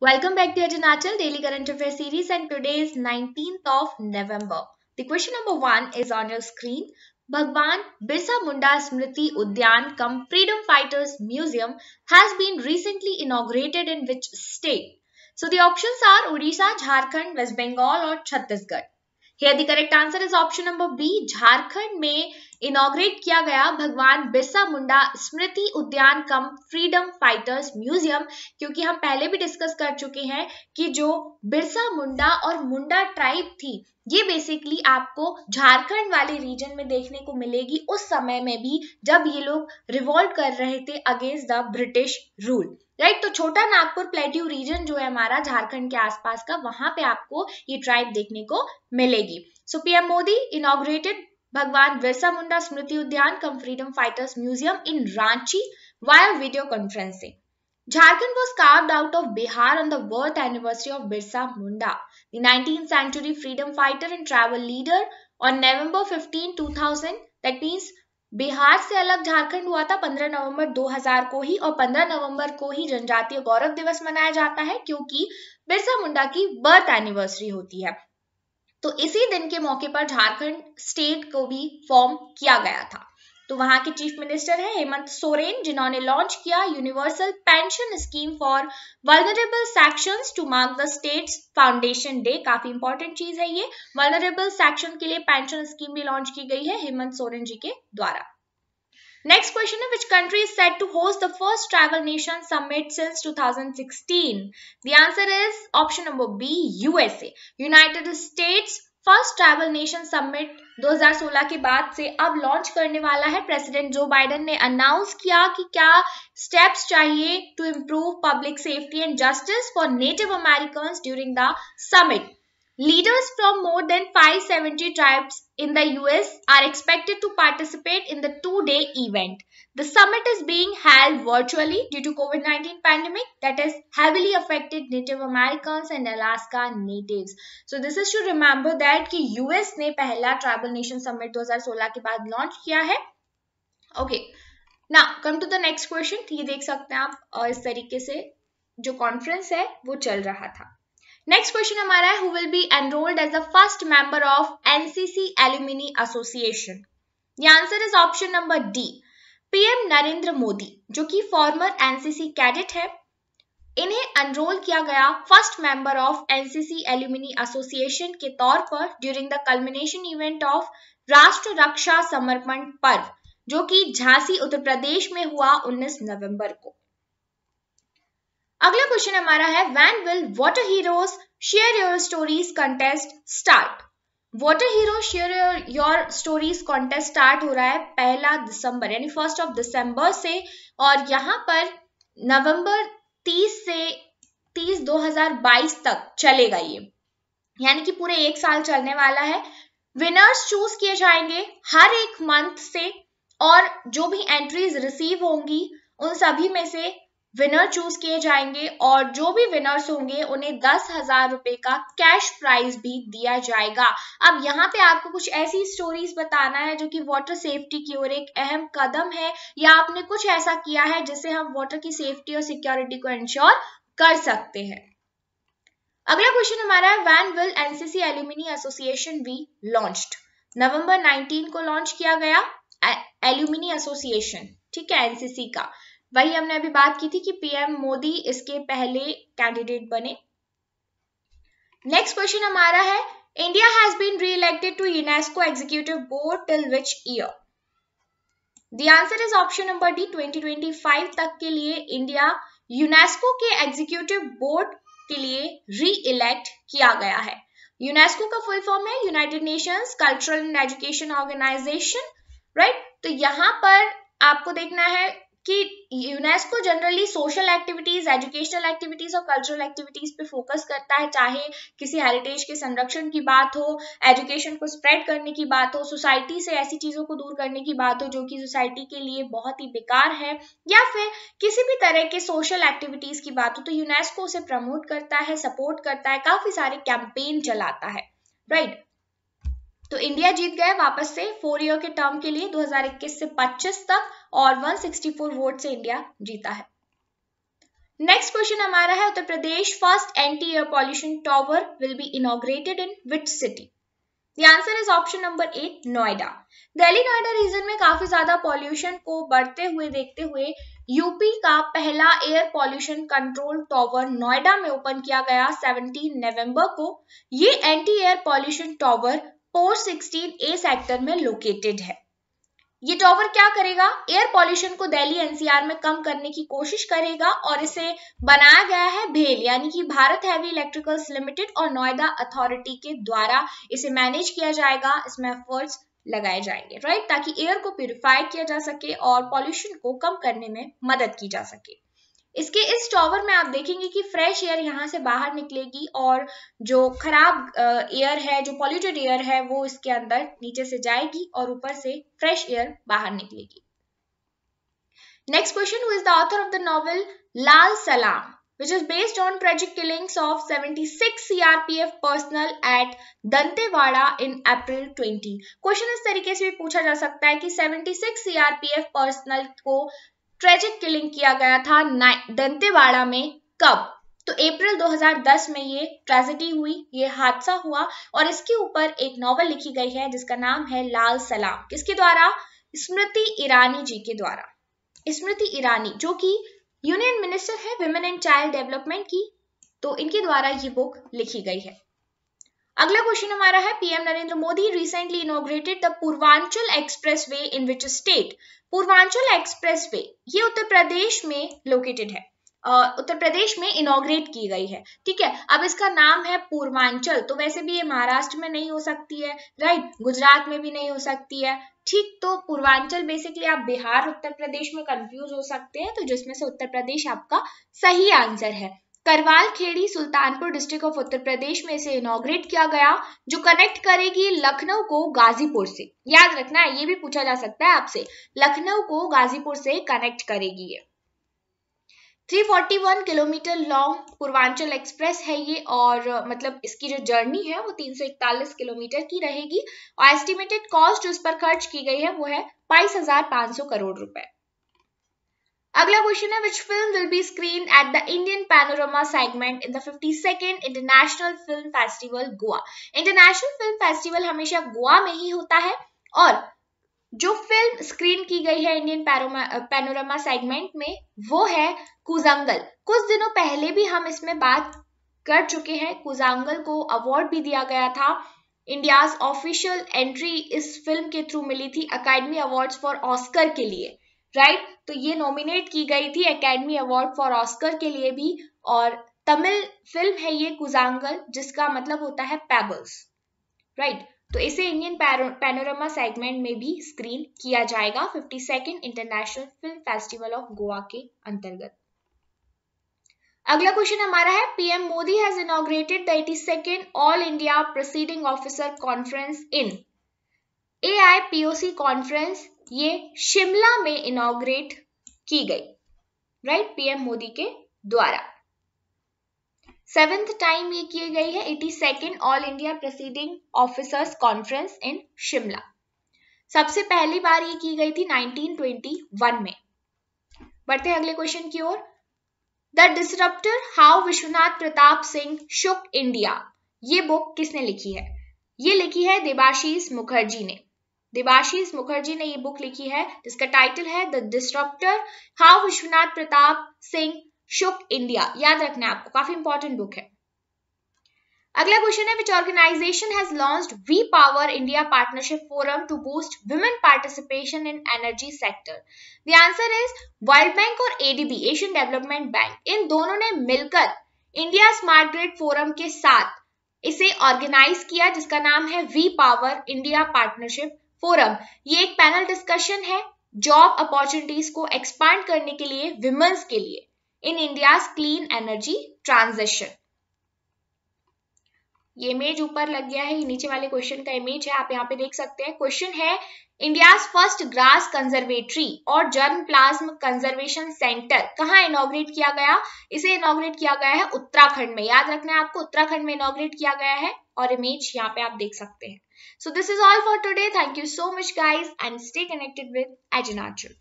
Welcome back to Donatal Daily Current Affairs series and today is 19th of November. The question number 1 is on your screen. Bhagwan Birsa Munda Smriti Udyan cum Freedom Fighters Museum has been recently inaugurated in which state? So the options are Odisha, Jharkhand, West Bengal or Chhattisgarh. here the correct answer is option number b jharkhand में इनोग्रेट किया गया भगवान Birsa Munda Smriti Udyan cum freedom fighters museum क्योंकि हम पहले भी discuss कर चुके हैं कि जो बिरसा मुंडा और मुंडा ट्राइब थी ये बेसिकली आपको झारखंड वाले रीजन में देखने को मिलेगी उस समय में भी जब ये लोग रिवॉल्व कर रहे थे against the British rule right तो छोटा नागपुर प्लेट्यू रीजन जो है हमारा झारखंड के आसपास का वहां पे आपको ये ट्राइब देखने को मिलेगी सो पीएम मोदी इनोग्रेटेड भगवान Birsa Munda Smriti Udyan cum freedom fighters museum in Ranchi via video conferencing Jharkhand was carved out of Bihar on the birth anniversary of Birsa Munda nineteenth century freedom fighter and tribal leader on November two thousand that means Bihar से अलग झारखंड हुआ था 15 नवंबर 2000 को ही और 15 नवंबर को ही जनजातीय गौरव दिवस मनाया जाता है क्योंकि बिरसा मुंडा की बर्थ एनिवर्सरी होती है तो इसी दिन के मौके पर झारखंड स्टेट को भी फॉर्म किया गया था तो वहां के चीफ मिनिस्टर हैं हेमंत सोरेन जिन्होंने लॉन्च किया universal pension scheme for vulnerable section to mark the state foundation day काफी इंपॉर्टेंट चीज है ये वर्नरेबल सेक्शन के लिए पेंशन स्कीम भी लॉन्च की गई है हेमंत सोरेन जी के द्वारा नेक्स्ट क्वेश्चन है which country is set to host the first tribal nation summit since 2016? The answer is option number B USA United States first tribal nation summit 2016 के बाद से अब लॉन्च करने वाला है प्रेसिडेंट जो बाइडेन ने announce किया कि क्या स्टेप्स चाहिए to improve public safety and justice for Native American during the summit Leaders from more than 570 tribes in the US are expected to participate in the two-day event. The summit is being held virtually due to COVID-19 pandemic that has heavily affected Native Americans and Alaska natives. So this is to remember that the US ने पहला Tribal Nation Summit 2016 के बाद launch किया Okay. Now come to the next question. ये देख सकते हैं आप इस तरीके से जो कॉन्फ्रेंस नेक्स्ट क्वेश्चन हमारा है who will be enrolled as the first member of NCC alumni association ये answer is option number D PM Narendra Modi जो कि फॉर्मर एनसीसी कैडेट है इन्हें एनरोल किया गया first member of NCC alumni association के तौर पर during the culmination event of Rashtra Raksha समर्पण पर्व जो कि झांसी उत्तर प्रदेश में हुआ 19 नवंबर को अगला क्वेश्चन हमारा है when will water heroes share your stories contest start water hero share your stories contest start हो रहा है पहला दिसंबर यानी फर्स्ट ऑफ दिसंबर से और यहाँ पर नवंबर 30 से 30 2022 तक चलेगा ये यानी कि पूरे एक साल चलने वाला है विनर्स चूज किए जाएंगे हर एक मंथ से और जो भी एंट्रीज रिसीव होंगी उन सभी में से विनर चूज किए जाएंगे और जो भी विनर्स होंगे उन्हें दस हजार रुपए का कैश प्राइज भी दिया जाएगा अब यहाँ पे आपको कुछ ऐसी स्टोरीज बताना है जो कि वाटर सेफ्टी की ओर एक अहम कदम है या आपने कुछ ऐसा किया है जिससे हम वाटर की सेफ्टी और सिक्योरिटी को इंश्योर कर सकते हैं अगला क्वेश्चन हमारा है when will NCC alumni association be launched November 19 को लॉन्च किया गया एल्यूमिनी एसोसिएशन ठीक है एनसीसी का वही हमने अभी बात की थी कि पीएम मोदी इसके पहले कैंडिडेट बने नेक्स्ट क्वेश्चन हमारा है India has been re elected to UNESCO executive board till which year the answer is option number D 2025 तक के लिए इंडिया यूनेस्को के एग्जीक्यूटिव बोर्ड के लिए री इलेक्ट किया गया है यूनेस्को का फुल फॉर्म है United Nations cultural and education organisation right तो यहां पर आपको देखना है कि यूनेस्को generally social activities educational activities और कल्चरल एक्टिविटीज पे फोकस करता है चाहे किसी हेरिटेज के संरक्षण की बात हो एजुकेशन को स्प्रेड करने की बात हो सोसाइटी से ऐसी चीजों को दूर करने की बात हो जो कि सोसाइटी के लिए बहुत ही बेकार है या फिर किसी भी तरह के सोशल एक्टिविटीज की बात हो तो यूनेस्को उसे प्रमोट करता है सपोर्ट करता है काफी सारे कैंपेन चलाता है राइट right? तो इंडिया जीत गए वापस से फोर ईयर के टर्म के लिए 2021 से 25 तक और 164 वोट से इंडिया जीता है नेक्स्ट क्वेश्चन हमारा है Uttar Pradesh first anti air pollution tower will be inaugurated in which city answer is option number A Noida Delhi Noida region में काफी ज्यादा पॉल्यूशन को बढ़ते हुए देखते हुए यूपी का पहला air pollution control tower Noida में ओपन किया गया 17 नवंबर को ये anti air pollution tower post 16 A sector में लोकेटेड है ये टॉवर क्या करेगा एयर पॉल्यूशन को दिल्ली एनसीआर में कम करने की कोशिश करेगा और इसे बनाया गया है भेल यानी कि भारत हैवी इलेक्ट्रिकल्स लिमिटेड और नोएडा अथॉरिटी के द्वारा इसे मैनेज किया जाएगा इसमें एफर्ट्स लगाए जाएंगे राइट ताकि एयर को प्योरीफाई किया जा सके और पॉल्यूशन को कम करने में मदद की जा सके इसके इस टॉवर में आप देखेंगे कि फ्रेश एयर यहाँ से बाहर निकलेगी और जो खराब एयर है जो पॉल्यूटेड एयर है वो इसके अंदर नीचे से जाएगी और ऊपर से फ्रेश एयर बाहर निकलेगी next question who is the author of the novel Lal Salaam which is based on tragic killings of 76 six CRPF personnel at Dantewada in April 20. Question इस तरीके से भी पूछा जा सकता है कि 76 सिक्स CRPF पर्सनल को ट्रेजिक किलिंग किया गया था दंतेवाड़ा में कब तो अप्रैल 2010 में ये ट्रेजिडी हुई ये हादसा हुआ और इसके ऊपर एक नॉवल लिखी गई है जिसका नाम है लाल सलाम किसके द्वारा स्मृति ईरानी जी के द्वारा स्मृति ईरानी जो कि यूनियन मिनिस्टर है वुमेन एंड चाइल्ड डेवलपमेंट की तो इनके द्वारा ये बुक लिखी गई है अगला क्वेश्चन हमारा है PM Narendra Modi recently inaugurated the Purvanchal expressway in which state Purvanchal expressway ये उत्तर प्रदेश में लोकेटेड है उत्तर प्रदेश में इनोग्रेट की गई है ठीक है अब इसका नाम है पूर्वांचल तो वैसे भी ये महाराष्ट्र में नहीं हो सकती है राइट गुजरात में भी नहीं हो सकती है ठीक तो पूर्वांचल बेसिकली आप बिहार उत्तर प्रदेश में कंफ्यूज हो सकते हैं तो जिसमें से उत्तर प्रदेश आपका सही आंसर है करवाल खेड़ी सुल्तानपुर डिस्ट्रिक्ट ऑफ उत्तर प्रदेश में इसे इनोग्रेट किया गया जो कनेक्ट करेगी लखनऊ को गाजीपुर से याद रखना है ये भी पूछा जा सकता है आपसे लखनऊ को गाजीपुर से कनेक्ट करेगी ये 341 किलोमीटर लॉन्ग पूर्वांचल एक्सप्रेस है ये और मतलब इसकी जो जर्नी है वो 341 किलोमीटर की रहेगी और एस्टिमेटेड कॉस्ट जो इस पर खर्च की गई है वो है बाईस करोड़ रुपए अगला क्वेश्चन है which film will be screen at the Indian panorama segment in the second international film festival Goa international film festival हमेशा गोवा में ही होता है और जो फिल्म स्क्रीन की गई है इंडियन पैनोरमा सेगमेंट में वो है कुजंगल कुछ दिनों पहले भी हम इसमें बात कर चुके हैं कुजांगल को अवार्ड भी दिया गया था इंडियाज ऑफिशियल एंट्री इस फिल्म के थ्रू मिली थी अकेडमी अवार्ड्स फॉर ऑस्कर के लिए राइट तो ये नॉमिनेट की गई थी एकेडमी अवार्ड फॉर ऑस्कर के लिए भी और तमिल फिल्म है ये कुजांगल जिसका मतलब होता है पैबल्स राइट तो इसे इंडियन पैनोरमा सेगमेंट में भी स्क्रीन किया जाएगा fifty second international film festival of Goa के अंतर्गत अगला क्वेश्चन हमारा है PM Modi has inaugurated the second all India presiding officer conference in A I P O C conference ये शिमला में इनोग्रेट की गई राइट पीएम मोदी के द्वारा सेवेंथ टाइम ये किए गई है eighty second all India presiding officers conference in Shimla सबसे पहली बार ये की गई थी 1921 में बढ़ते हैं अगले क्वेश्चन की ओर the disruptor how Vishwanath Pratap Singh shook India ये बुक किसने लिखी है ये लिखी है देबाशीष मुखर्जी ने देवाशीष मुखर्जी ने ये बुक लिखी है जिसका टाइटल है the disruptor how Vishwanath Pratap Singh shook India याद रखना है आपको काफी इंपॉर्टेंट बुक है अगला क्वेश्चन है which organisation has launch we power India partnership forum to boost women participation in energy sector the answer is World Bank और एडीबी एशियन डेवलपमेंट बैंक इन दोनों ने मिलकर इंडिया स्मार्ट ग्रिड फोरम के साथ इसे ऑर्गेनाइज किया जिसका नाम है we power India partnership forum ये एक पैनल डिस्कशन है जॉब अपॉर्चुनिटीज को एक्सपांड करने के लिए विमेंस के लिए in India clean energy transition ये इमेज ऊपर लग गया है ये नीचे वाले क्वेश्चन का इमेज है आप यहाँ पे देख सकते हैं क्वेश्चन है इंडिया फर्स्ट ग्रास कंजर्वेटरी और जर्म प्लाज्म कंजर्वेशन सेंटर कहाँ इनोग्रेट किया गया इसे इनोग्रेट किया गया है उत्तराखंड में याद रखना है आपको उत्तराखंड में इनोग्रेट किया गया है और इमेज यहाँ पे आप देख सकते हैं So this is all for today. Thank you so much guys and stay connected with Aginatur.